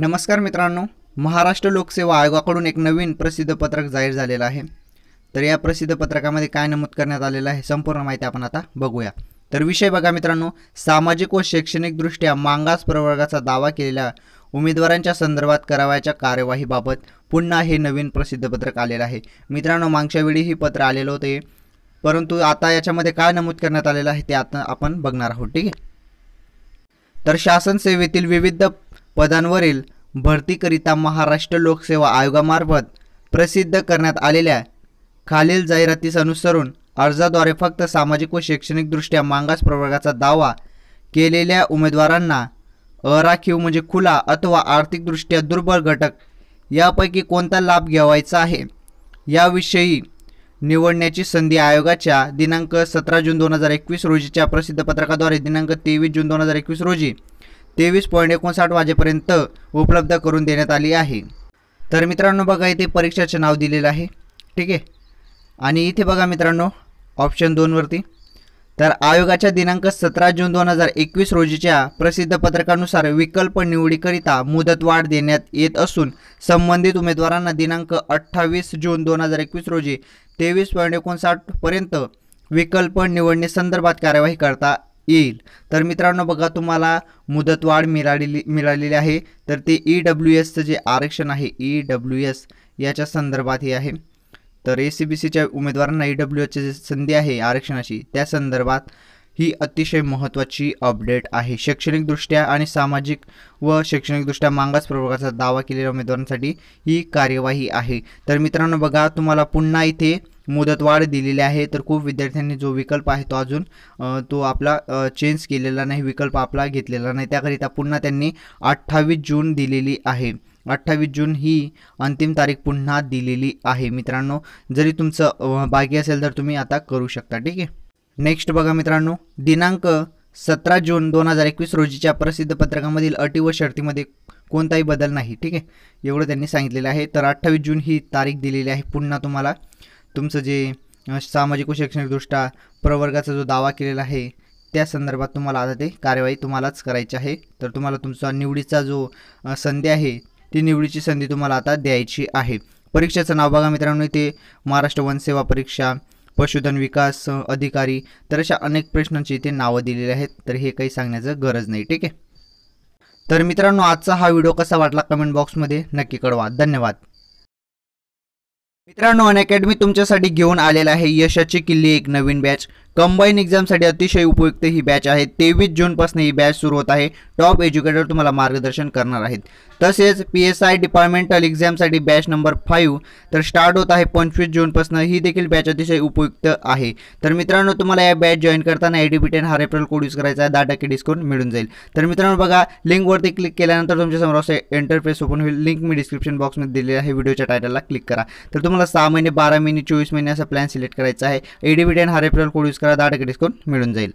नमस्कार मित्रांनो महाराष्ट्र लोकसेवा आयोगाकडून एक नवीन प्रसिद्ध पत्रक जाहीर झालेलं आहे तर या प्रसिद्ध पत्रकामध्ये काय नमूद करण्यात आलेलं आहे संपूर्ण माहिती आपण आता बघूया तर विषय बघा मित्रांनो सामाजिक व शैक्षणिकदृष्ट्या मागास प्रवर्गाचा दावा केलेल्या उमेदवारांच्या संदर्भात करावयाच्या कार्यवाहीबाबत पुन्हा हे नवीन प्रसिद्ध पत्रक आलेलं आहे मित्रांनो मागच्या वेळी हे पत्र आलेलं होते परंतु आता याच्यामध्ये काय नमूद करण्यात आलेलं आहे ते आता आपण बघणार आहोत ठीक आहे तर शासन सेवेतील विविध पदांवरील भरतीकरिता महाराष्ट्र लोकसेवा आयोगामार्फत प्रसिद्ध करण्यात आलेल्या खालील जाहिरातीस अनुसरून अर्जाद्वारे फक्त सामाजिक व शैक्षणिकदृष्ट्या मागास प्रवर्गाचा दावा केलेल्या उमेदवारांना अराखीव म्हणजे खुला अथवा आर्थिकदृष्ट्या दुर्बल घटक यापैकी कोणता लाभ घ्यावायचा आहे याविषयी निवडण्याची संधी आयोगाच्या दिनांक सतरा जून दोन हजार एकवीस रोजीच्या प्रसिद्ध पत्रकाद्वारे दिनांक तेवीस जून दोन हजार एकवीस रोजी तेवीस पॉईंट एकोणसाठ वाजेपर्यंत उपलब्ध करून देण्यात आली आहे तर मित्रांनो बघा इथे परीक्षेचे नाव दिलेलं आहे ठीक आहे आणि इथे बघा मित्रांनो ऑप्शन दोनवरती तर आयोगाच्या दिनांक सतरा जून दोन हजार एकवीस रोजीच्या प्रसिद्ध पत्रकानुसार विकल्प निवडीकरिता मुदतवाढ देण्यात येत असून संबंधित उमेदवारांना दिनांक अठ्ठावीस जून दोन हजार एकवीस रोजी तेवीस पॉईंट एकोणसाठपर्यंत विकल्प निवडणेसंदर्भात कार्यवाही करता येईल तर मित्रांनो बघा तुम्हाला मुदतवाढ मिळालेली मिळालेली आहे तर ते ई e डब्ल्यू एसचं जे आरक्षण आहे ई डब्ल्यू एस याच्या संदर्भात हे आहे तर ए सी बी सीच्या उमेदवारांना ई e डब्ल्यू एसची जी संधी आहे आरक्षणाची त्या संदर्भात ही अतिशय महत्त्वाची अपडेट आहे शैक्षणिकदृष्ट्या आणि सामाजिक व शैक्षणिकदृष्ट्या मागास प्रवर्गाचा दावा केलेल्या उमेदवारांसाठी ही कार्यवाही आहे तर मित्रांनो बघा तुम्हाला पुन्हा इथे मुदतवाढ दिलेली आहे तर खूप विद्यार्थ्यांनी जो विकल्प आहे तो अजून तो आपला चेंज केलेला नाही विकल्प आपला घेतलेला नाही त्याकरिता पुन्हा त्यांनी अठ्ठावीस जून दिलेली आहे अठ्ठावीस जून ही अंतिम तारीख पुन्हा दिलेली आहे मित्रांनो जरी तुमचं बाकी असेल तर तुम्ही आता करू शकता ठीक आहे नेक्स्ट बघा मित्रांनो दिनांक सतरा जून दोन हजार एकवीस रोजीच्या प्रसिद्ध पत्रकामधील अटी व शर्तीमध्ये कोणताही बदल नाही ठीक आहे एवढं त्यांनी सांगितलेलं आहे तर अठ्ठावीस जून ही तारीख दिलेली आहे पुन्हा तुम्हाला तुमचं जे सामाजिक व शैक्षणिकदृष्ट्या प्रवर्गाचा जो दावा केलेला आहे त्या संदर्भात तुम्हाला आता ते कार्यवाही तुम्हालाच करायची आहे तर तुम्हाला तुमचा निवडीचा जो संधी आहे ती निवडीची संधी तुम्हाला आता द्यायची आहे परीक्षेचं नाव बघा मित्रांनो ते महाराष्ट्र वनसेवा परीक्षा पशुधन विकास अधिकारी तर अशा अनेक प्रश्नांची इथे नावं दिलेली आहेत तर हे काही सांगण्याचं गरज नाही ठीक आहे तर मित्रांनो आजचा हा व्हिडिओ कसा वाटला कमेंट बॉक्समध्ये नक्की कळवा धन्यवाद मित्रांनो अनअकॅडमी तुमच्यासाठी घेऊन आलेला आहे यशाची किल्ली एक नवीन बॅच कंबाईन एक्झामसाठी अतिशय उपयुक्त ही बॅच आहे तेवीस जूनपासून ही बॅच सुरू होत आहे टॉप एज्युकेटर तुम्हाला मार्गदर्शन करणार आहेत तसेच पी एस आय डिपार्टमेंटल एक्झामसाठी बॅच नंबर फाईव्ह तर स्टार्ट होत आहे पंचवीस जूनपासून ही देखील बॅच अतिशय उपयुक्त आहे तर मित्रांनो तुम्हाला या बॅच जॉईन करताना ए डी बी टेन हा रेफरल कोड यूज करायचा आहे दहा टक्के डिस्काउंट मिळून जाईल तर मित्रांनो बघा लिंकवरती क्लिक केल्यानंतर समोर असे इंटरफेस ओपन होईल लिंक मी डिस्क्रिप्शन बॉक्समध्ये दिलेली आहे व्हिडिओच्या टायटलला क्लिक करा तर तुम्हाला सहा महिने बारा महिने चोवीस महिने असा प्लॅन सिलेक्ट करायचा आहे ए डी बी टेन हा रेफरल कोड यूज करा दहा टक्के डिस्काउंट मिळून जाईल